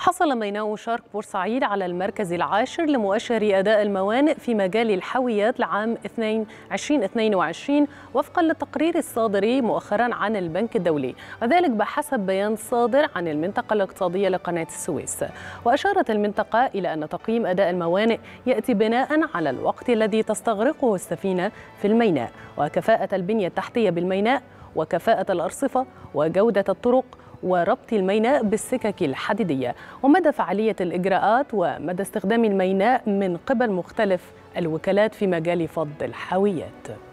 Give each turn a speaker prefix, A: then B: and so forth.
A: حصل ميناء شرق بورسعيد على المركز العاشر لمؤشر أداء الموانئ في مجال الحاويات لعام 2022 وفقا للتقرير الصادر مؤخرا عن البنك الدولي وذلك بحسب بيان صادر عن المنطقة الاقتصادية لقناة السويس وأشارت المنطقة إلى أن تقييم أداء الموانئ يأتي بناء على الوقت الذي تستغرقه السفينة في الميناء وكفاءة البنية التحتية بالميناء وكفاءة الأرصفة وجودة الطرق وربط الميناء بالسكك الحديدية ومدى فعالية الإجراءات ومدى استخدام الميناء من قبل مختلف الوكالات في مجال فض الحاويات